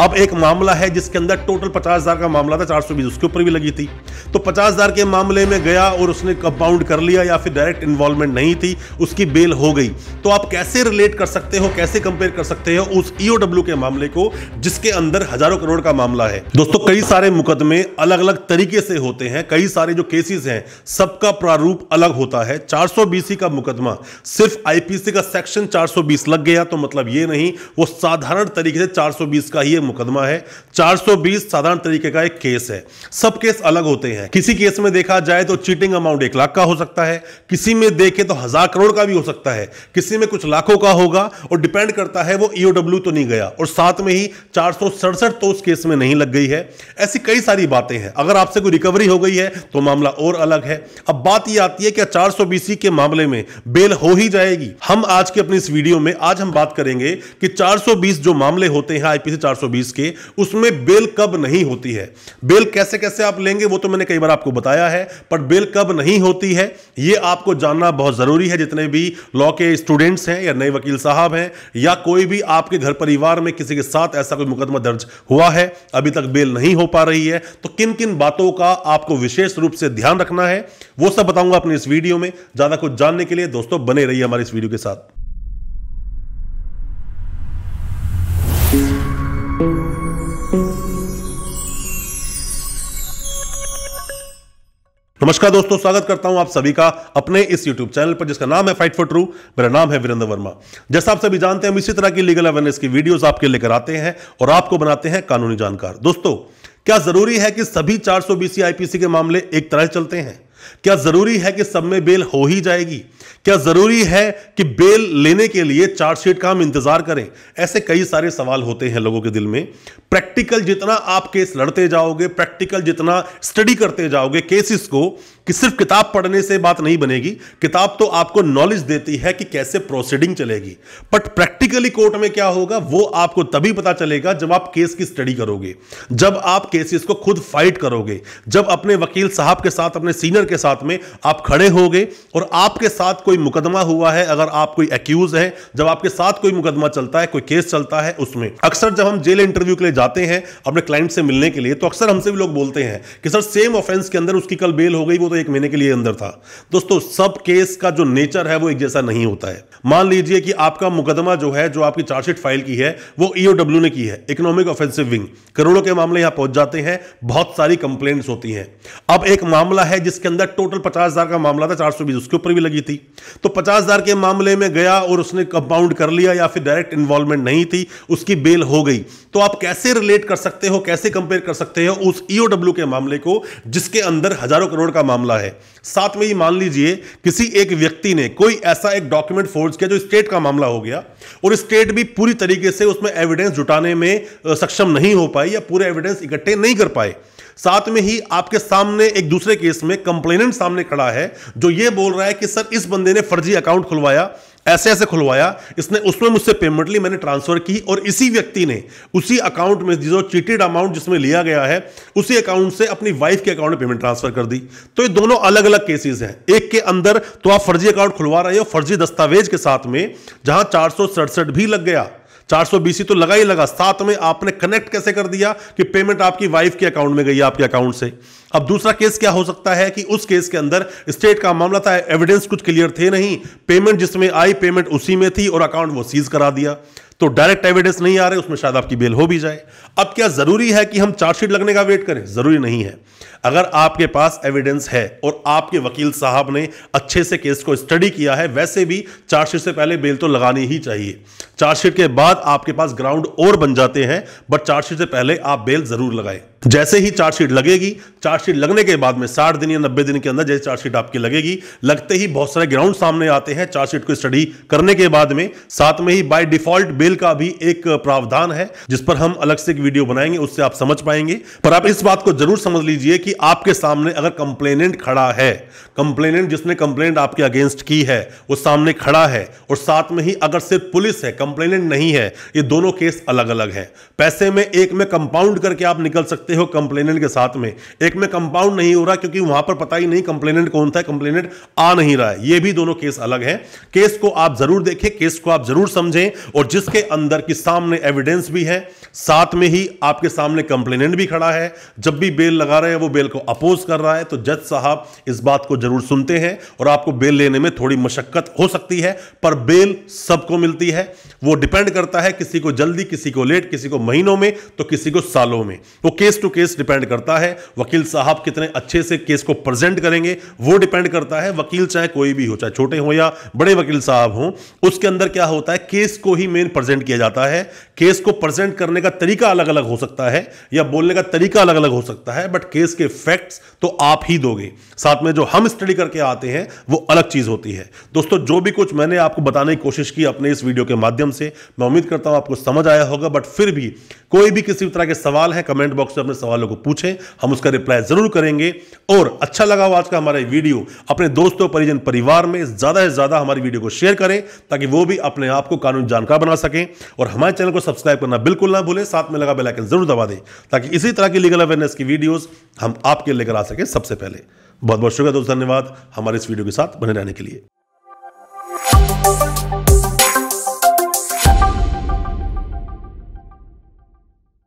अब एक मामला है जिसके अंदर टोटल पचास हज़ार का मामला था चार सौ बीस उसके ऊपर भी लगी थी तो पचास हज़ार के मामले में गया और उसने कंपाउंड कर लिया या फिर डायरेक्ट इन्वॉल्वमेंट नहीं थी उसकी बेल हो गई तो आप कैसे रिलेट कर सकते हो कैसे कंपेयर कर सकते हो उस ईओडब्ल्यू e के मामले को जिसके अंदर हजारों करोड़ का मामला है दोस्तों कई सारे मुकदमे अलग अलग तरीके से होते हैं कई सारे जो केसेस हैं सबका प्रारूप अलग होता है चार सौ का मुकदमा सिर्फ आईपीसी का सेक्शन 420 लग गया तो मतलब ये नहीं वो साधारण तरीके से 420 का ही मुकदमा है 420 साधारण तरीके का एक केस है सब केस अलग होते हैं किसी केस में देखा जाए तो चीटिंग अमाउंट एक लाख का हो सकता है किसी में देखे तो हजार करोड़ का भी हो सकता है किसी में कुछ लाखों का होगा और डिपेंड करता है वो ईओडब्ल्यू e तो नहीं गया और साथ में ही चार तो उस केस में नहीं लग गई है ऐसी कई सारी बातें हैं अगर आपसे कोई रिकवरी हो गई है तो मामला और अलग है अब बात यह आती है कि चार सौ के मामले में बेल हो ही जाएगी हम आज के अपनी इस वीडियो में आज हम बात करेंगे कि 420 जो मामले होते हैं आईपीसी 420 2020 के उसमें बेल कब नहीं होती है बेल कैसे कैसे आप लेंगे वो तो मैंने कई बार आपको बताया है पर बेल कब नहीं होती है ये आपको जानना बहुत ज़रूरी है जितने भी लॉ के स्टूडेंट्स हैं या नए वकील साहब हैं या कोई भी आपके घर परिवार में किसी के साथ ऐसा कोई मुकदमा दर्ज हुआ है अभी तक बेल नहीं हो पा रही है तो किन किन बातों का आपको विशेष रूप से ध्यान रखना है वो सब बताऊंगा अपने इस वीडियो में ज़्यादा कुछ जानने के लिए दोस्तों बने रहिए हमारे इस वीडियो के साथ नमस्कार दोस्तों स्वागत करता हूं आप सभी का अपने इस यूट्यूब चैनल पर जिसका नाम है फाइट फॉर ट्रू मेरा नाम है वीरेंद्र वर्मा जैसा आप सभी जानते हैं हम इसी तरह की लीगल अवेयरनेस की वीडियोस आपके लेकर आते हैं और आपको बनाते हैं कानूनी जानकार दोस्तों क्या जरूरी है कि सभी चार सौ बीसी आईपीसी के मामले एक तरह चलते हैं क्या जरूरी है कि सब में बेल हो ही जाएगी क्या जरूरी है कि बेल लेने के लिए चार्जशीट का हम इंतजार करें ऐसे कई सारे सवाल होते हैं लोगों के दिल में प्रैक्टिकल जितना आप केस लड़ते जाओगे प्रैक्टिकल जितना स्टडी करते जाओगे केसेस को कि सिर्फ किताब पढ़ने से बात नहीं बनेगी किताब तो आपको नॉलेज देती है कि कैसे प्रोसीडिंग चलेगी बट प्रैक्टिकली कोर्ट में क्या होगा वो आपको तभी पता चलेगा जब आप केस की स्टडी करोगे जब आप केसेस को खुद फाइट करोगे जब अपने वकील साहब के साथ अपने सीनियर के साथ में आप खड़े हो गए और आपके साथ कोई मुकदमा हुआ है अगर आप कोई एक्यूज है जब आपके साथ कोई मुकदमा चलता है कोई केस चलता है उसमें अक्सर जब हम जेल इंटरव्यू के लिए जाते हैं अपने क्लाइंट से मिलने के लिए तो अक्सर हमसे भी लोग बोलते हैं कि सर सेम ऑफेंस के अंदर उसकी कल बेल हो गई वो तो एक महीने के लिए अंदर था दोस्तों सब केस का जो नेचर है वो एक जैसा नहीं होता है मान लीजिए कि आपका मुकदमा जो है जो आपकी चार्जशीट फाइल की है वो ईओडब्ल्यू e ने की है इकोनॉमिक ऑफेंसिव विंग करोड़ों के मामले यहां पहुंच जाते हैं बहुत सारी कंप्लेंट्स होती हैं अब एक मामला है जिसके अंदर टोटल पचास हज़ार का मामला था चार सौ बीस उसके ऊपर भी लगी थी तो पचास हज़ार के मामले में गया और उसने कंपाउंड कर लिया या फिर डायरेक्ट इन्वॉल्वमेंट नहीं थी उसकी बेल हो गई तो आप कैसे रिलेट कर सकते हो कैसे कंपेयर कर सकते हो उस ईओडब्ल्यू e के मामले को जिसके अंदर हजारों करोड़ का मामला है साथ में ही मान लीजिए किसी एक व्यक्ति ने कोई ऐसा एक डॉक्यूमेंट फोर्ज किया जो स्टेट का मामला हो गया और स्टेट भी पूरी तरीके से उसमें एविडेंस जुटाने में सक्षम नहीं हो पाई या पूरे एविडेंस इकट्ठे नहीं कर पाए साथ में ही आपके सामने एक दूसरे केस में कंप्लेनेंट सामने खड़ा है जो ये बोल रहा है कि सर इस बंदे ने फर्जी अकाउंट खुलवाया ऐसे ऐसे खुलवाया इसने उसमें मुझसे पेमेंट ली मैंने ट्रांसफर की और इसी व्यक्ति ने उसी अकाउंट में जो चीटेड अमाउंट जिसमें लिया गया है उसी अकाउंट से अपनी वाइफ के अकाउंट में पेमेंट ट्रांसफर कर दी तो ये दोनों अलग अलग केसेस हैं एक के अंदर तो आप फर्जी अकाउंट खुलवा रहे हो फर्जी दस्तावेज के साथ में जहां चार भी लग गया सौ बीसी तो लगा ही लगा साथ में आपने कनेक्ट कैसे कर दिया कि पेमेंट आपकी वाइफ के अकाउंट में गई आपके अकाउंट से अब दूसरा केस क्या हो सकता है कि उस केस के अंदर स्टेट का मामला था एविडेंस कुछ क्लियर थे नहीं पेमेंट जिसमें आई पेमेंट उसी में थी और अकाउंट वो सीज करा दिया तो डायरेक्ट एविडेंस नहीं आ रहे उसमें शायद आपकी बेल हो भी जाए अब क्या जरूरी है कि हम चार्जशीट लगने का वेट करें जरूरी नहीं है अगर आपके पास एविडेंस है और आपके वकील साहब ने अच्छे से केस को स्टडी किया है वैसे भी चार्जशीट से पहले बेल तो लगानी ही चाहिए चार्जशीट के बाद आपके पास ग्राउंड और बन जाते हैं बट चार्जशीट से पहले आप बेल जरूर लगाएं जैसे ही चार्जशीट लगेगी चार्जशीट लगने के बाद में साठ दिन या नब्बे दिन के अंदर जैसे चार्जशीट आपकी लगेगी लगते ही बहुत सारे ग्राउंड सामने आते हैं चार्जशीट को स्टडी करने के बाद में साथ में ही बाय डिफॉल्ट बेल का भी एक प्रावधान है जिस पर हम अलग से एक वीडियो बनाएंगे उससे आप समझ पाएंगे पर आप इस बात को जरूर समझ लीजिए कि आपके सामने अगर कंप्लेनेंट खड़ा है कंप्लेनेंट जिसने कंप्लेट आपके अगेंस्ट की है वो सामने खड़ा है और साथ में ही अगर सिर्फ पुलिस है कंप्लेनेंट नहीं है ये दोनों केस अलग अलग है पैसे में एक में कंपाउंड करके आप निकल सकते सकते हो कंप्लेनेंट के साथ में एक में कंपाउंड नहीं हो रहा क्योंकि वहां पर पता ही नहीं कंप्लेनेंट कौन था कंप्लेनेंट आ नहीं रहा है ये भी दोनों केस अलग है केस को आप जरूर देखें केस को आप जरूर समझें और जिसके अंदर की सामने एविडेंस भी है साथ में ही आपके सामने कंप्लेनेंट भी खड़ा है जब भी बेल लगा रहे हैं वो बेल को अपोज कर रहा है तो जज साहब इस बात को जरूर सुनते हैं और आपको बेल लेने में थोड़ी मशक्कत हो सकती है पर बेल सबको मिलती है वो डिपेंड करता है किसी को जल्दी किसी को लेट किसी को महीनों में तो किसी को सालों में वो case case to case depend करता है वकील साहब कितने अच्छे से केस को प्रेजेंट करेंगे वो डिपेंड करता है वकील चाहे कोई भी हो चाहे छोटे हो या बड़े वकील साहब हो उसके अंदर क्या होता है केस को ही मेन प्रेजेंट किया जाता है केस को प्रेजेंट करने का तरीका अलग अलग हो सकता है या बोलने का तरीका अलग अलग हो सकता है बट केस के फैक्ट्स तो आप ही दोगे साथ में जो हम स्टडी करके आते हैं वो अलग चीज होती है दोस्तों जो भी कुछ मैंने आपको बताने की कोशिश की अपने इस वीडियो के माध्यम से मैं उम्मीद करता हूं आपको समझ आया होगा बट फिर भी कोई भी किसी तरह के सवाल है कमेंट बॉक्स में अपने सवालों को पूछें हम उसका रिप्लाई ज़रूर करेंगे और अच्छा लगा हो आज का हमारा वीडियो अपने दोस्तों परिजन परिवार में ज़्यादा से ज़्यादा हमारी वीडियो को शेयर करें ताकि वो भी अपने आप को कानून जानकार बना सकें और हमारे चैनल को सब्सक्राइब करना बिल्कुल ना भूलें साथ में लगा बेलाइकन ज़रूर दबा दें ताकि इसी तरह की लीगल अवेयरनेस की वीडियोज़ हम आपके लेकर आ सकें सबसे पहले बहुत बहुत शुक्रिया दोस्त धन्यवाद हमारे इस वीडियो के साथ बने रहने के लिए